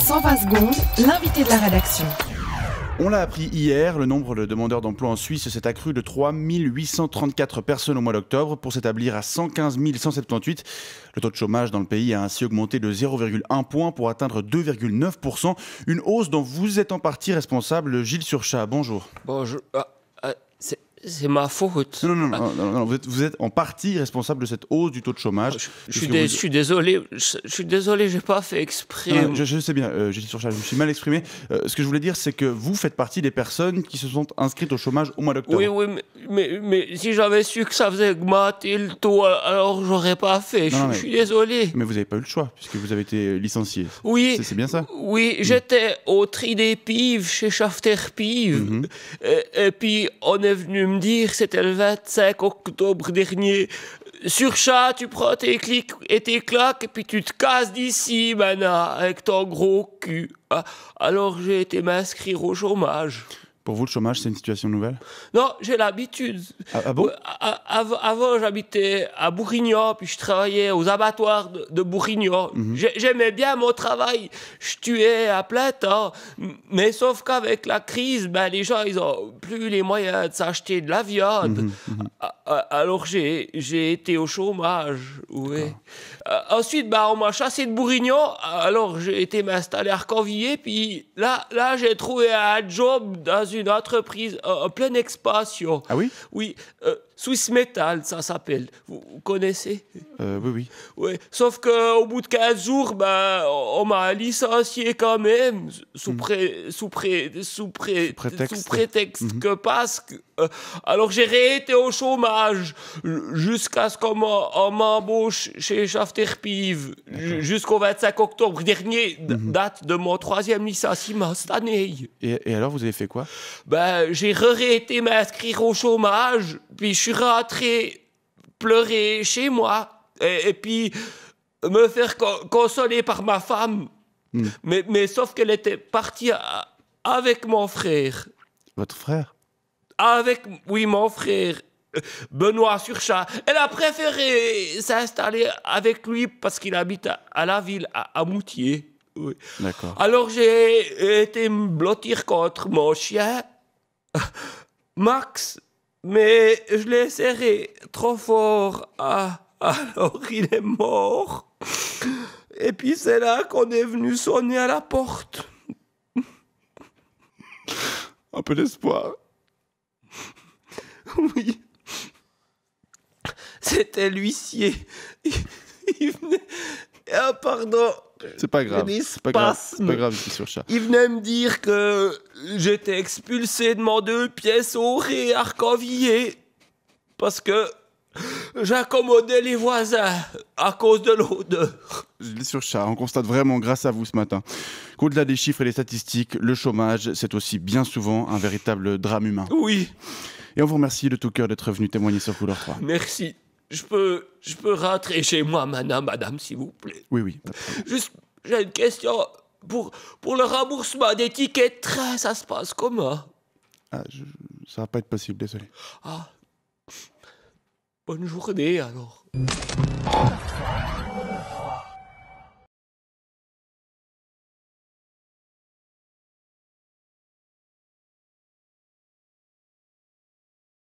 120 secondes, l'invité de la rédaction. On l'a appris hier, le nombre de demandeurs d'emploi en Suisse s'est accru de 3 834 personnes au mois d'octobre pour s'établir à 115 178. Le taux de chômage dans le pays a ainsi augmenté de 0,1 point pour atteindre 2,9%, une hausse dont vous êtes en partie responsable, Gilles Surchat. Bonjour. Bonjour. Ah, c'est ma faute. Non, non, non, ah. vous, êtes, en partie responsable de cette hausse du taux de chômage. Je, suis, suis, désolé, je, n'ai suis désolé, j'ai pas fait exprès. je, sais bien, euh, j'ai dit je me suis mal exprimé. Euh, ce que je voulais dire, c'est que vous faites partie des personnes qui se sont inscrites au chômage au mois d'octobre. Oui, oui, mais, mais, si j'avais su que ça faisait augmenter le taux, alors j'aurais pas fait. je, suis désolé. Mais vous n'avez pas eu le choix, puisque vous avez été euh, licencié. Oui. C'est bien ça Oui, mm. j'étais au tri des pives chez Shafter Pives. Mm-hmm. Et, et, puis, on est venu dire, c'était le 25 octobre dernier. Sur chat, tu prends tes clics et tes claques, et puis tu te casses d'ici, mana, avec ton gros cul. Ah, alors j'ai été m'inscrire au chômage. Pour vous, le chômage, c'est une situation nouvelle Non, j'ai l'habitude. Ah, ah euh, avant, j'habitais à Bourignan, puis je travaillais aux abattoirs de, de mhm. J'aimais bien mon travail. Je tuais à plein temps. Mais sauf qu'avec la crise, ben, les gens, ils ont plus les moyens de s'acheter de la viande. Mhm, mhm. Ah, alors j'ai, été au chômage, euh, ensuite, bah, on m'a chassé de Bourignon, alors j'ai été m'installer à Arcanvilliers, puis là, là j'ai trouvé un job dans une entreprise en, pleine expansion. Ah oui Oui, euh, Swiss Metal, ça s'appelle. Vous, connaissez euh, Oui, oui. Ouais. Sauf qu'au bout de 15 jours, ben, on m'a licencié quand même, sous, mm. pré, sous, pré, sous, pré, prétexte, mm-hmm. que parce que. Euh, alors j'ai réété au chômage jusqu'à ce qu'on m'embauche chez Pive jusqu'au 25 octobre dernier, mm-hmm. date de mon troisième licenciement cette année. Et, alors vous avez fait quoi ben, J'ai réété m'inscrire au chômage, puis suis rentré pleurer chez moi et, puis me faire consoler par ma femme. Hmm. Mais, sauf qu'elle était partie avec mon frère. Votre frère Avec, oui, mon frère. Benoît Surchat. Elle a préféré s'installer avec lui parce qu'il habite à, la ville, à, Moutier. D'accord. Alors j'ai été me blottir contre mon chien, Max, mais je l'ai serré trop fort. Ah, alors il est mort. Et puis c'est là qu'on est venu sonner à la porte. Un peu d'espoir. Oui. C'était l'huissier. Il, il venait, ah, pardon. C'est pas grave. C'est pas grave. C'est pas grave, sur chat. Il venait me dire que j'étais expulsé de mon deux pièces au ré parce que j'accommodais les voisins à cause de l'odeur. Sur chat, on constate vraiment grâce à vous ce matin qu'au-delà des chiffres et des statistiques, le chômage, c'est aussi bien souvent un véritable drame humain. Oui. Et on vous remercie de tout cœur d'être venu témoigner sur Couleur 3. Merci je peux, je peux rentrer chez moi madame, madame, s'il vous plaît. Oui, oui. Juste, j'ai une question. Pour, pour le remboursement des tickets de train, ça se passe comment ah, je, Ça va pas être possible, désolé. Ah. Bonne journée, alors.